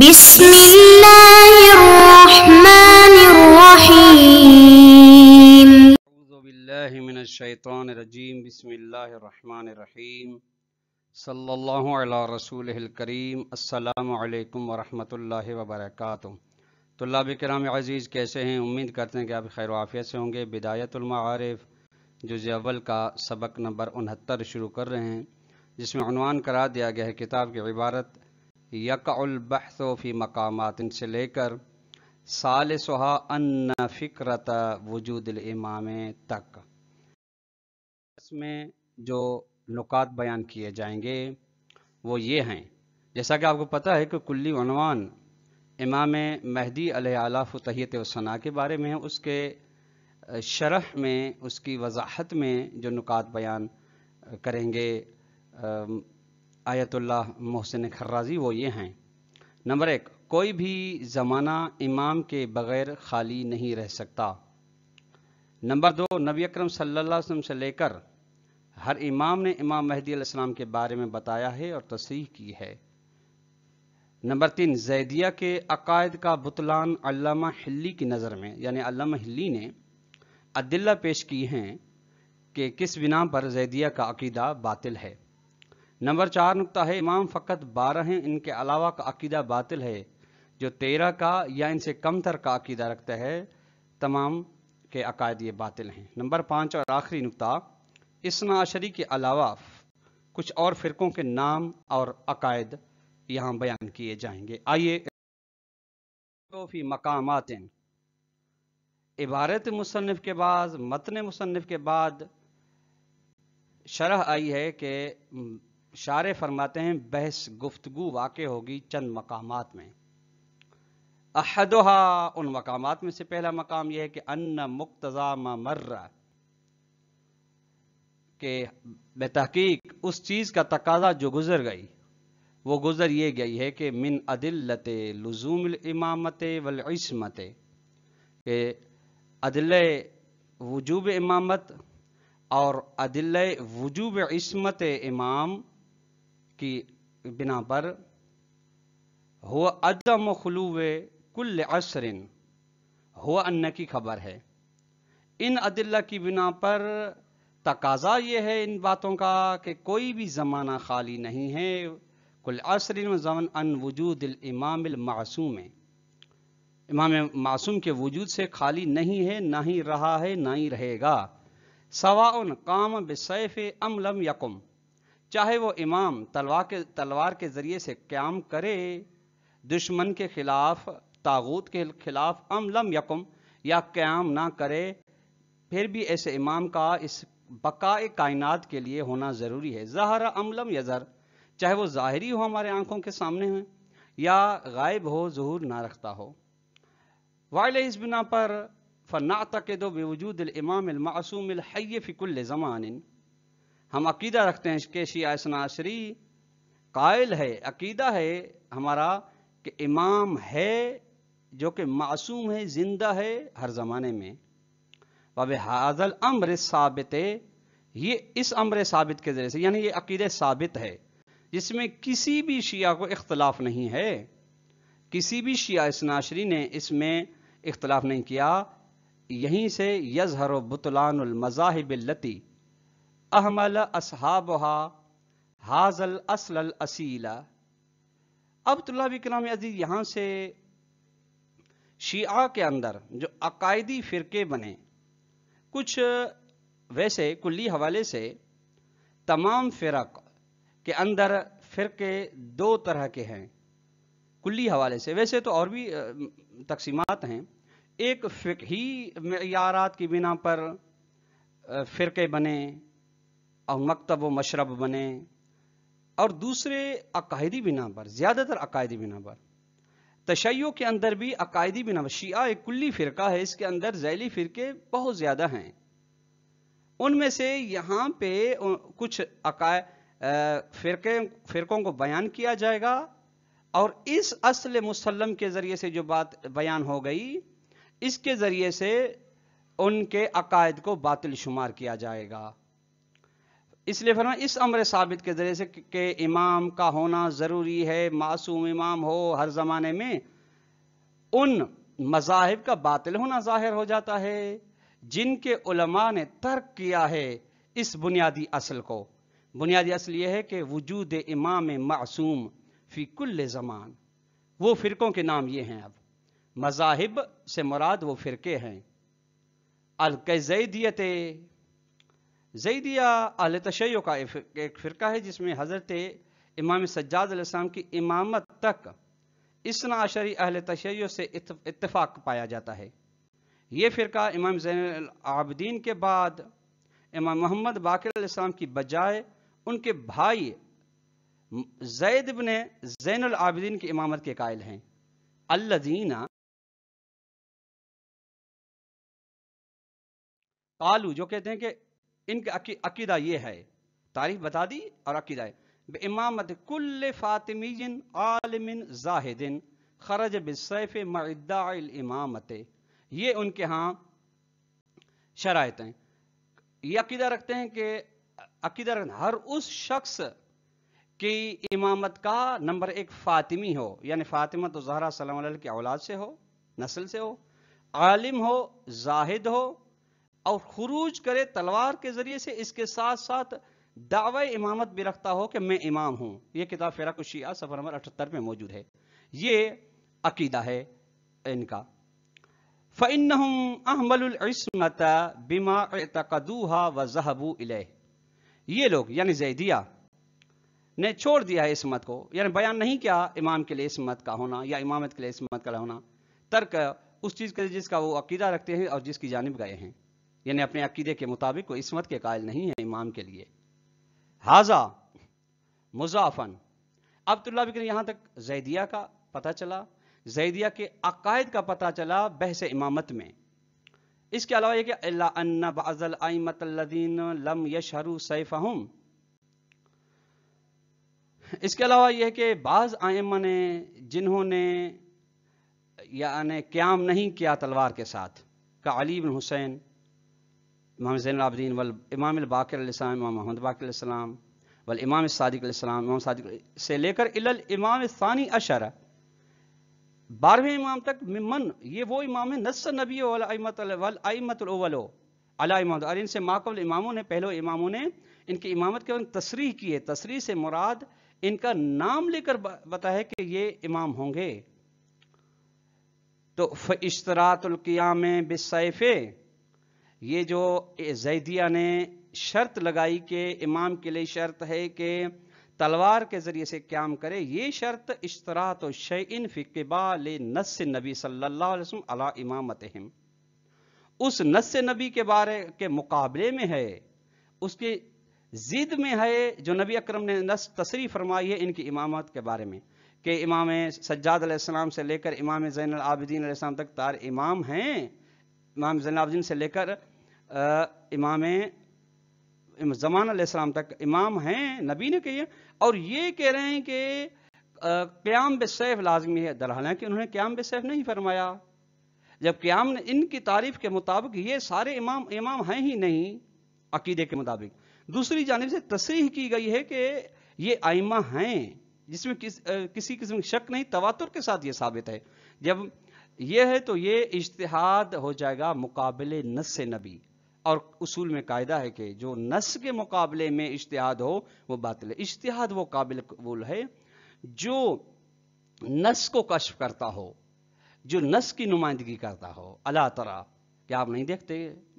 بسم الله الرحمن الرحيم أعوذ بالله من الشيطان الرجيم بسم الله الرحمن الرحيم صلى الله على رسوله الكريم السلام عليكم ورحمة الله وبركاته طلاب कराम अजीज़ कैसे हैं उम्मीद करते हैं कि आप खैर आफियत से होंगे बिदायतुलमारफ़ जुज़ अव्वल का सबक नंबर उनहत्तर शुरू कर रहे हैं जिसमें अनवान करार दिया गया है किताब की इबारत यकाबहफ़ी मकाम से लेकर साल सुहा अन्न फ़िक्रत इमाम तक इसमें जो नुकात बयान किए जाएंगे वो ये हैं जैसा कि आपको पता है कि कुल्ली वनवान इमाम महदी आला फ़तहत वसना के बारे में है उसके शरह में उसकी वजाहत में जो नुकात बयान करेंगे आयतुल्लाह मोहसिन खर्राजी वो ये हैं नंबर एक कोई भी ज़माना इमाम के बग़ैर खाली नहीं रह सकता नंबर दो नबी अक्रम सल्लल्लाहु से लेकर हर इमाम ने इमाम महदी के बारे में बताया है और तस्ह की है नंबर तीन जैदिया के अकायद का बुतलान अल्लामा हिल्ली की नज़र में यानी अल्लामा हिल्ली ने अदिल्ला पेश की हैं कि किस बिना पर जैदिया का अकीदा बातिल है नंबर चार नुकता है इमाम फ़कत बारह हैं इनके अलावा का अकीदा बातिल है जो तेरह का या इनसे कम तर का अकीदा रखता है तमाम के अकायद ये बातिल हैं नंबर पाँच और आखिरी नुकता इसनाशरी के अलावा कुछ और फ़िरक़ों के नाम और अकायद यहाँ बयान किए जाएंगे आइए मकाम इबारत मुसनफ़ के बाद मतन मुसनफ़ के बाद शरह आई है कि शारे फरमाते हैं बहस गुफ्तगु वाक़ होगी चंद मकामात में अहदहा उन मकामात में से पहला मकाम यह है कि अन्न मुक्तज़ा मर्र के बेतहकीक उस चीज़ का तकाजा जो गुज़र गई वो गुज़र ये गई है कि मिन अदिलत लजूम इमामत वलस्मत के अदिल वजूब इमामत और अदिल वजूब इसमत इमाम की बिना पर हुआ अदम वे कुल असरिन हुआ अन्न की खबर है इन अदिल्ला की बिना पर तकाजा यह है इन बातों का कि कोई भी ज़माना खाली नहीं है कुल असरिन जमन अन वजूद इमामसूम मासूम इमाम मासूम के वजूद से खाली नहीं है ना ही रहा है ना ही रहेगा उन काम बेसैफ अमलम यकुम चाहे वो इमाम तलवार के तलवार के ज़रिए से क्याम करे दुश्मन के खिलाफ तागूत के खिलाफ अमलम यकुम या क्याम ना करे फिर भी ऐसे इमाम का इस बकाए कायनात के लिए होना ज़रूरी है जहर अमलम यजर चाहे वो ज़ाहरी हो हमारे आंखों के सामने हो या गायब हो जहूर ना रखता हो वायल इस बिना पर फ़ना तक दो बेवजूद इमाम मासूम ज़मान हम अकीदा रखते हैं कि शिया सनासरी कायल है अकीदा है हमारा कि इमाम है जो कि मासूम है ज़िंदा है हर ज़माने में बब हाजल अम्र साबित ये इस अम्र साबित के ज़रिए से यानी ये अकीद साबित है जिसमें किसी भी शिया को इख्तलाफ नहीं है किसी भी शिया इसनाशरी ने इसमें इख्तलाफ नहीं किया यहीं से यजहर बुतलानमज़ाहिबलती अहमल असहाबहा हाजल असल असीला अब तलाब कराम अजीज यहाँ से शिया के अंदर जो अकायदी फ़िरके बने कुछ वैसे कुल्ली हवाले से तमाम फ़िरक के अंदर फ़िरके दो तरह के हैं कुल्ली हवाले से वैसे तो और भी तकसीमत हैं एक ही मैारत की बिना पर फ़िरके बने और मकतब व मशरब बने और दूसरे अकायदी बिना पर ज़्यादातर अकायदी बिना पर तशैयों के अंदर भी अकायदी बिना पर शिया एक कुल्ली फ़िरका है इसके अंदर जैली फ़िरके बहुत ज़्यादा हैं उनमें से यहाँ पे कुछ अकाय फ़िरके फ़िरकों को बयान किया जाएगा और इस असल मुसलम के ज़रिए से जो बात बयान हो गई इसके ज़रिए से उनके अकायद को बातिल शुमार किया जाएगा इसलिए फरमा इस अमर साबित के ज़रिए से कि इमाम का होना ज़रूरी है मासूम इमाम हो हर ज़माने में उन मजाहब का बातिल होना ज़ाहिर हो जाता है जिनके उलमा ने तर्क किया है इस बुनियादी असल को बुनियादी असल यह है कि वजूद इमाम मासूम फ़िकुल्ल ज़मान वो फ़िरक़ों के नाम ये हैं अब मजाहब से मुराद वो फ़िरके हैं अलकैदियत जैदिया आल तशैय का एक फ़िरका है जिसमें हज़रत इमाम सज्जाद की इमामत तक इस नाशरी अहल तशैय से इतफ़ाक़ पाया जाता है ये फ़िरका इमाम जैन आबदीन के बाद इमाम मोहम्मद बाक़र की बजाय उनके भाई जैद ने जैन आबदीन की इमामत के कायल हैं अल्लादीना कालू जो कहते हैं कि इनका अकीदा ये है तारीफ बता दी और अकीदा है इमामत कुल फातिमीन आलमिन जाहिदिन खरज बिसैफ इमामत ये उनके यहाँ शरात हैं ये अकीदा रखते हैं कि अकीदा रखते हर उस शख्स की इमामत का नंबर एक फातिमी हो यानी फातिमा तो जहरा सलाम के औलाद से हो नस्ल से हो आलिम हो जाहिद हो और खुरूज करे तलवार के ज़रिए से इसके साथ साथ दावा इमामत भी रखता हो कि मैं इमाम हूं यह किताब फेरा कुशिया सफ़र नंबर अठहत्तर में मौजूद है ये अकीदा है इनका फ़िन अहमलत बिमा तकदूहा व जहबू इले ये लोग यानी जैदिया ने छोड़ दिया है इस मत को यानी बयान नहीं किया इमाम के लिए इस मत का होना या इमामत के लिए इस मत का होना तर्क उस चीज़ के जिसका वो अकीदा रखते हैं और जिसकी जानब गए हैं यानी अपने अकीदे के मुताबिक वो इसमत के कायल नहीं है इमाम के लिए हाजा मुजाफन अब्दुल्ला बिक्र यहां तक जैदिया का पता चला जैदिया के अकायद का पता चला बहस इमामत में इसके अलावा यह कि लम यशहरु सैफ़हम इसके अलावा यह कि बाज़ आयम ने जिन्होंने यानि क्याम नहीं किया तलवार के साथ का अलीबन हुसैन इमाम जैन ज़ैनआबदीन वल इमाम बाक़िलम इमाम मोहम्मद बाक़िलम वल इमाम सदक़लम इमाम सादिक से लेकर इल इमाम सानी अशर बारहवें इमाम तक मिमन ये वो इमाम है नस नबी वलमतवलो अला इमाम और इनसे माकबल इमामों ने पहले इमामों ने इनकी इमामत के तसरीह की है तसरीह से मुराद इनका नाम लेकर बताया कि ये इमाम होंगे तो फ़ इश्तरातुल्कियाम बिसैफ़े ये जो जैदिया ने शर्त लगाई कि इमाम के लिए शर्त है कि तलवार के ज़रिए से क्याम करे ये शर्त इश्तरा तो शैन फ़िकबाल नस नबी सल्ला वसम अला इमामत उस नस नबी के बारे के मुकाबले में है उसके ज़िद में है जो नबी अकरम ने नस तसरी फरमाई है इनकी इमामत के बारे में कि इमाम सज्जादम से लेकर इमाम ज़ैन आबदीन तक तार इमाम हैं इमाम जैन आबदीन से लेकर इमाम जमान अल्लाम तक इमाम हैं नबी ने कही है और ये कह रहे हैं कि क्याम बेसैफ लाजमी है दर हालांकि उन्होंने क्याम बेसैफ नहीं फरमाया जब क्याम ने इनकी तारीफ के मुताबिक ये सारे इमाम इमाम हैं ही नहीं अकीदे के मुताबिक दूसरी जानब से तस्रीह की गई है कि ये आइमा हैं जिसमें किस, किसी किस्म शक नहीं तवातुर के साथ ये साबित है जब यह है तो ये इश्तहाद हो जाएगा मुकाबले नस नबी और उसूल में कायदा है कि जो नस के मुकाबले में इश्तहाद हो वो बातिल है इश्तहाद वो काबिल कबूल है जो नस को कश्फ करता हो जो नस की नुमाइंदगी करता हो अला तरह क्या आप नहीं देखते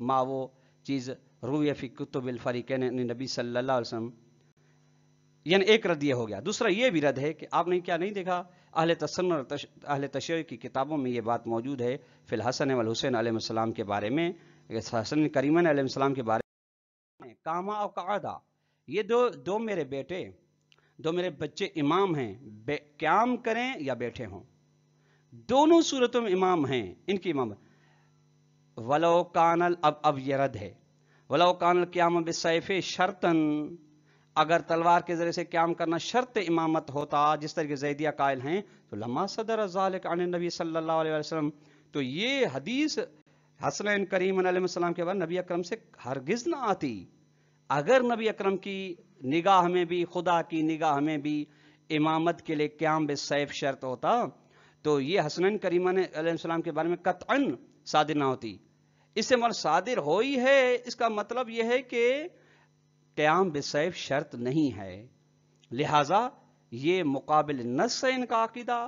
माँ वो चीज़ रूफ़ी कुतुबिल फ़रीक़ैन नबी सल्ला वसम यानी एक रद्द ये हो गया दूसरा ये भी रद्द है कि आपने क्या नहीं देखा अहल तसन और तश, अहल तशर की किताबों में ये बात मौजूद है फिलहसन वल हुसैन आलम के बारे में हसन करीमन आलम के बारे में कामा और कादा ये दो दो मेरे बेटे दो मेरे बच्चे इमाम हैं क्याम करें या बैठे हों दोनों सूरतों में इमाम हैं इनकी इमाम वलो कानल अब अब यह रद है वलो कानल क्याम बिसैफ शर्तन अगर तलवार के जरिए से क्याम करना शर्त इमामत होता जिस तरह के जैदिया कायल हैं तो लम्हा सदर नबी सल्लल्लाहु अलैहि वसल्लम तो ये हदीस हसन करीम सलाम के बाद नबी अकरम से हरगिज़ ना आती अगर नबी अकरम की निगाह में भी खुदा की निगाह में भी इमामत के लिए क्याम बेसैफ शर्त होता तो ये हसन करीम सलाम के बारे में कतअन सादिर ना होती इससे मतलब सादिर हो ही है इसका मतलब यह है कि क्याम बेसैफ शर्त नहीं है लिहाजा ये मुकाबिल नस है इनका अकीदा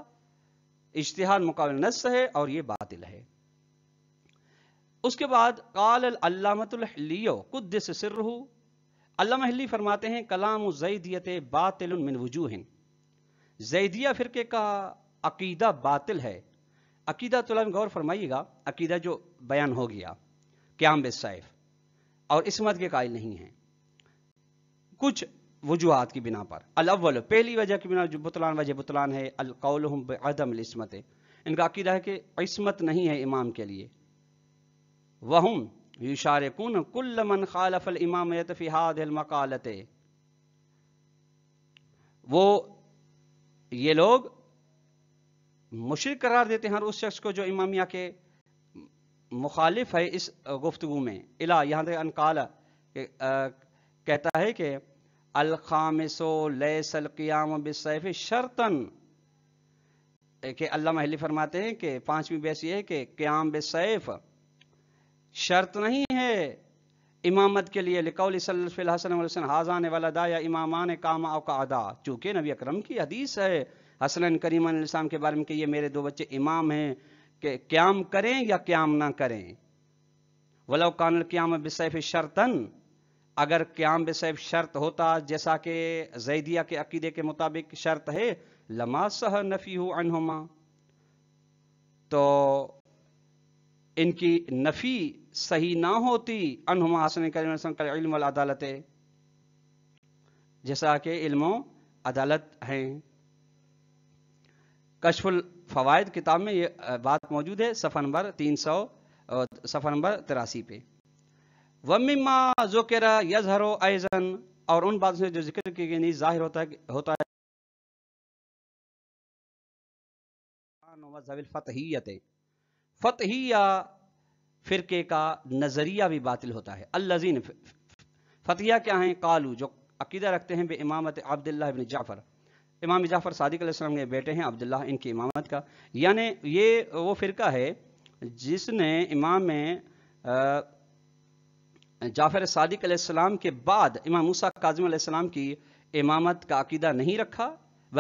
इश्तहार मुकाबिल नस है और ये बातिल है उसके बाद कालमतुल्हलियो कुदस हो अल्लाहली फरमाते हैं कलाम जैदियत बातिल मिन जैदिया फ़िरके का अकीदा बातिल है अकीदा तो गौर फरमाइएगा अकीदा जो बयान हो गया क्याम बेसैफ और इसमत के कायल नहीं है कुछ वजूहत की बिना पर अलवल पहली वजह की बिना जो बुतलान वजह बुतलान है अलकौलम बदम इसमत इनका अकीदा है कि इसमत नहीं है इमाम के लिए वहम युशारकुन कुल्ल मन खालफल इमामत फ़िहाद मकालत वो ये लोग मुशरक करार देते हैं हर उस शख्स को जो इमामिया के मुखालिफ है इस गुफ्तु में इला यहां तक अनकाल कहता है कि अलखामसो लैसल क़ियाम बिसैफ़ शर्तन के अल्लाह महली फरमाते हैं कि पांचवी बहस ये है कि क़्याम बिसैफ़ शर्त नहीं है इमामत के लिए लिकौल हसन हाजान वाला या इमामान कामा का अदा चूँकि नबी अकरम की हदीस है हसन करीम के बारे में कि ये मेरे दो बच्चे इमाम हैं कि क्याम करें या क्याम ना करें वलो कानल क्याम बिसैफ शर्तन अगर क्याम बिसैफ शर्त होता जैसा कि जैदिया के अकीदे के मुताबिक शर्त है लमा सह नफ़ी हो अनहुमा तो इनकी नफ़ी सही ना होती अनुमा हासन कल अदालत जैसा कि इल्म अदालत है कशफुल फवायद किताब में ये बात मौजूद है सफर नंबर तीन सौ सफर नंबर तिरासी पे वमिमा जोकेरा यजहरो आयजन और उन बातों से जो जिक्र की गई नहीं जाहिर होता है होता है फतहिया फ़िरके का नज़रिया भी बातिल होता है अल्लाजीन फतिया क्या है कालू जो अकीदा रखते हैं बे इमामत अब्दुल्ला इबन जाफ़र इमाम जाफ़र सादिक अलैहिस्सलाम के बेटे हैं अब्दुल्ला इनकी इमामत का यानी ये वो फ़िरका है जिसने इमाम जाफ़र सादिक अलैहिस्सलाम के बाद इमाम मूसा काजिम अलैहिस्सलाम की इमामत का अकीदा नहीं रखा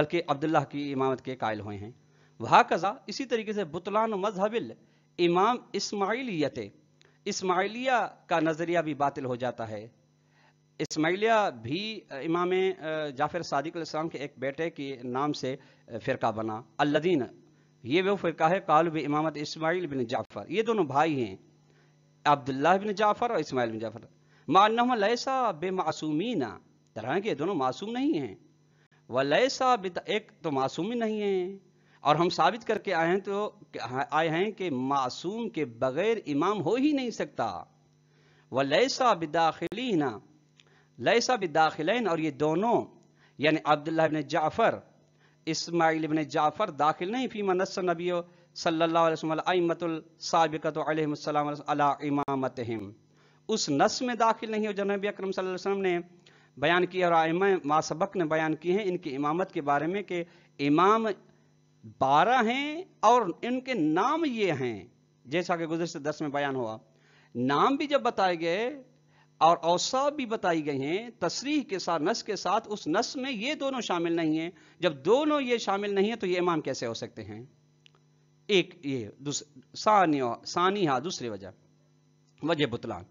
बल्कि अब्दुल्ला की इमामत के कायल हुए हैं वहा कज़ा इसी तरीके से बुतलान मजहबिल इमाम इसमाइलियत इसमाइलिया का नज़रिया भी बातिल हो जाता है इसमाइलिया भी इमाम जाफिर सादिक इस्लाम के एक बेटे के नाम से फ़िरका बना अल्लादीन ये वो फ़िरका है काल ब इमामत इसमाइल बिन जाफ़र ये दोनों भाई हैं अब्दुल्ला बिन जाफ़र और इसमाइल बिन जाफ़र मानम लैसा बेमासूमीना तरह के दोनों मासूम नहीं हैं वह लैसा एक तो मासूमी नहीं है और हम साबित करके आए हैं तो आए हैं कि मासूम के बगैर इमाम हो ही नहीं सकता वह लैसा ना लैसा बिदाखिलैन और ये दोनों यानी अब्दुल्ला इबन जाफ़र इसमाइल इबन जाफ़र दाखिल नहीं फी मनस नबी सल्लामतुलसाबिकत उस नस में दाखिल नहीं हो जनाब अक्रम वसल्लम ने बयान किया और आयम मासबक ने बयान किए हैं इनकी इमामत के बारे में कि इमाम बारह हैं और इनके नाम ये हैं जैसा कि गुजर से दस में बयान हुआ नाम भी जब बताए गए और औसा भी बताई गई हैं तस्रीह के साथ नस के साथ उस नस में ये दोनों शामिल नहीं है जब दोनों ये शामिल नहीं है तो ये इमाम कैसे हो सकते हैं एक ये सानी हा दूसरी वजह वजह बुतलान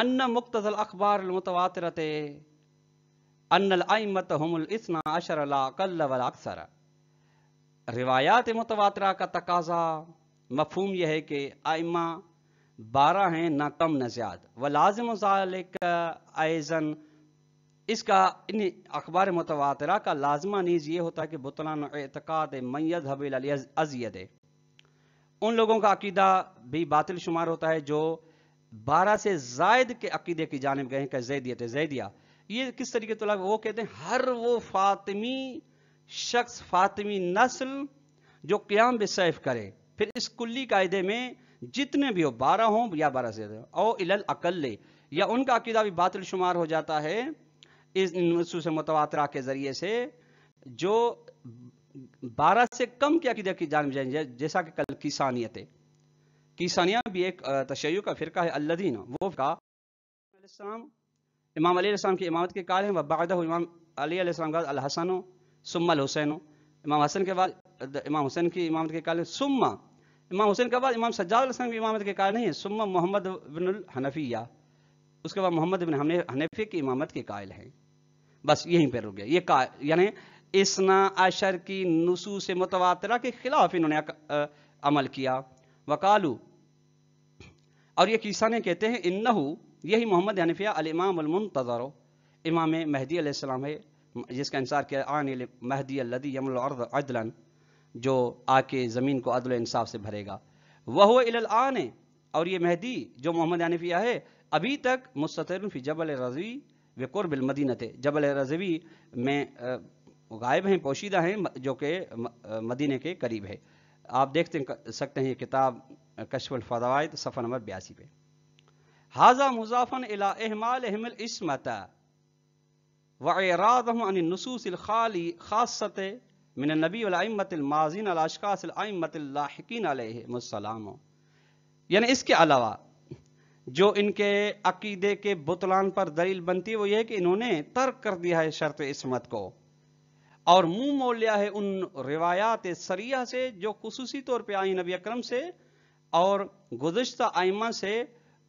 अन्न मुक्त अखबार मुतवातरत अनमत हमल इतना अशर अला कल्ला अक्सरा रिवायात मतवा का तकाजा मफहम यह है कि आइमा बारह हैं ना कम न ज़्याद व लाजम आयजन इसका इन अखबार मतवातरा का लाजमा नीज़ ये होता है कि बुतलान एतक़ाद मैद हबील अजियद उन लोगों का अकीदा भी बातिल शुमार होता है जो बारह से जायद के अकीदे की जानब गए हैं जैदियत जैदिया ये किस तरीके तो वो कहते हैं हर वो फातिमी शख्स फातिमी नस्ल जो क्याम बेसैफ करे फिर इस कुल्ली कायदे में जितने भी हो बारह हों या बारह से ओ इल अकल या उनका अकीदा भी बातल शुमार हो जाता है इस नसूस के ज़रिए से जो बारह से कम के अकीदे की जान जाएंगे जैसा कि कल किसानियत है किसानिया भी एक तशैय का फ़िरका है अल्लादीन वो का इमाम अली की इमामत के काल हैं वबादा इमाम अली का अलहसन सुम्मा हुसैन इमाम हसन के बाद इमाम हुसैन की इमामत के कारण सुम्मा इमाम हुसैन के बाद इमाम सज्जाद हसन की इमामत के कारण नहीं है सुम्मा मोहम्मद बिन हनफिया उसके बाद मोहम्मद बिन हनफी की इमामत के कायल हैं बस यहीं पर रुक गया ये का यानी इसना अशर की नसू से मुतवातरा के खिलाफ इन्होंने अमल किया वकालू और ये किसान ने कहते हैं इन्नहू यही मोहम्मद हनफिया अल इमाम तजारो इमाम महदी है जिसका इंसार किया आन महदी लदी यमल अदलन जो आके ज़मीन को अदल इंसाफ से भरेगा वह आन और ये महदी जो मोहम्मद यानफिया है अभी तक मुस्तर जबल रजवी मदीन थे जबल रजवी में गायब हैं पोशीदा हैं जो कि मदीने के करीब है आप देखते सकते हैं ये किताब कशफल सफ़र नंबर बयासी पे हाजा मुजाफन अला अहमाल अहमल इसमता वरादमसूसखाली खासत मिन नबी माजिन यानी इसके अलावा जो इनके अकीदे के बुतलान पर दलील बनती है वो ये कि इन्होंने तर्क कर दिया है शर्त इसमत को और मुंह मोड़ लिया है उन रिवायात सरिया से जो खसूसी तौर पर आई नबी अक्रम से और गुजशत आइमा से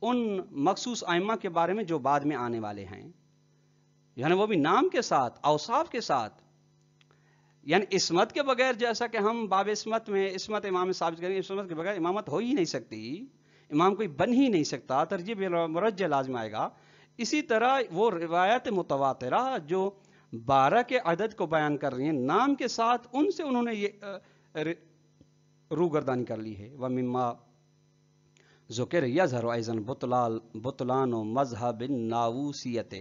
उन मखसूस आयमा के बारे में जो बाद में आने वाले हैं यानी वो भी नाम के साथ अवसाफ के साथ यानी इसमत के बगैर जैसा कि हम बाब इसमत में इसमत इमाम साबित करेंगे इसमत के बगैर इमामत हो ही नहीं सकती इमाम कोई बन ही नहीं सकता तरजीब मरज लाजम आएगा इसी तरह वो रिवायत मुतवातरा जो बारह के अदद को बयान कर रही है नाम के साथ उनसे उन्होंने ये रूगर्दानी कर ली है व मिम्मा जुकर यजहर बुतलाल बुतलान मजहब नावूसीत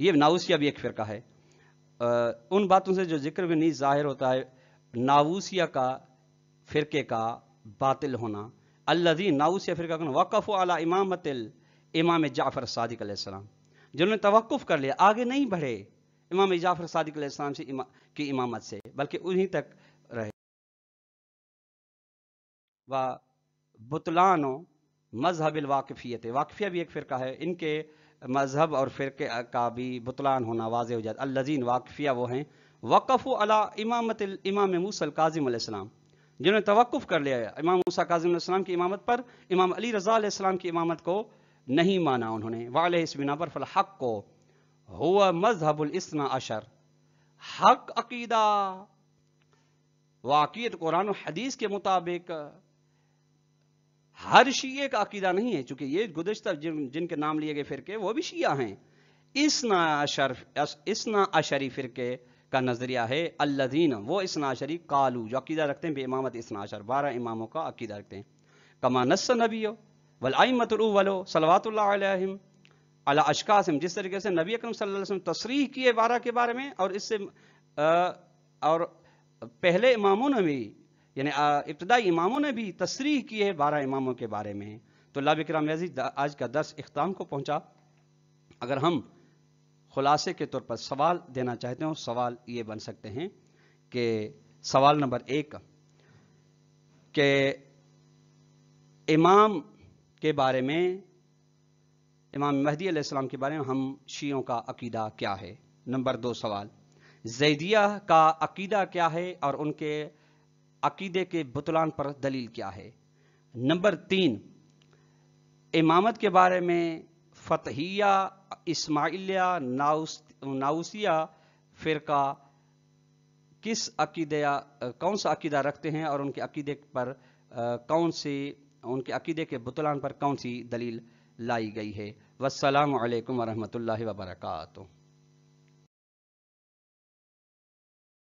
ये नावसिया भी एक फ़िरका है आ, उन बातों से जो जिक्र भी नहीं ज़ाहिर होता है नावसिया का फ़िरके का बातिल होना अल्लाजी नाउसिया फ़िरका का वक़फ़ अला इमामतिल इमाम जाफ़र सादिक सलाम जिन्होंने तवक़ुफ़ कर लिया आगे नहीं बढ़े इमाम जाफ़र सादिक सलाम से इमा, की इमामत से बल्कि उन्हीं तक रहे व बुतलान मजहबिल वाकफ़ियत वाकफ़िया भी एक फ़िरका है इनके मज़हब और फिर का भी बुतलान होना वाज हो जाता अल्लाजीन वाकफ़िया वो हैं वक़फ़ अला इमामत इमाम मूसल काजिम जिन्होंने तवक़ुफ़ कर लिया इमाम मूसा काजिम की इमामत पर इमाम अली रज़ा की इमामत को नहीं माना उन्होंने वाले इस बिना पर फल हक़ को हुआ मजहबुलसना अशर हक़ अकीदा वाक़ियत कुरान हदीस के मुताबिक हर शीए का अकीदा नहीं है चूंकि ये गुजशत जिन, जिनके नाम लिए गए फिरके वो भी शिया हैं इस ना इसना अशरी फिरके का नज़रिया है अल्लादीन वो इस नाशरी कालू जो अकीदा रखते हैं बेमामत इस नाशर बारह इमामों का अकीदा रखते हैं कमा नस नबी वलामतलो सलावातम अला अशकासम जिस तरीके से नबी अकरम सल्लल्लाहु तशरीह किए बारह के बारे में और इससे और पहले इमामों ने भी यानी इब्तदाई इमामों ने भी तस्रीह की है बारह इमामों के बारे में तो ला बिक्रम आज का दस इख्ताम को पहुंचा अगर हम खुलासे के तौर पर सवाल देना चाहते हो सवाल ये बन सकते हैं कि सवाल नंबर एक के इमाम के बारे में इमाम महदी आसमाम के बारे में हम शीयों का अकीदा क्या है नंबर दो सवाल जैदिया का अकीदा क्या है और उनके अकीदे के बुतलान पर दलील क्या है नंबर तीन इमामत के बारे में फतहिया इसमाइलिया नाउस नाउसिया फ़िरका किस अकीदा कौन सा अकीदा रखते हैं और उनके अकीदे पर कौन से उनके अकीदे के बुतलान पर कौन सी दलील लाई गई है वसलम वरहमल वबरकू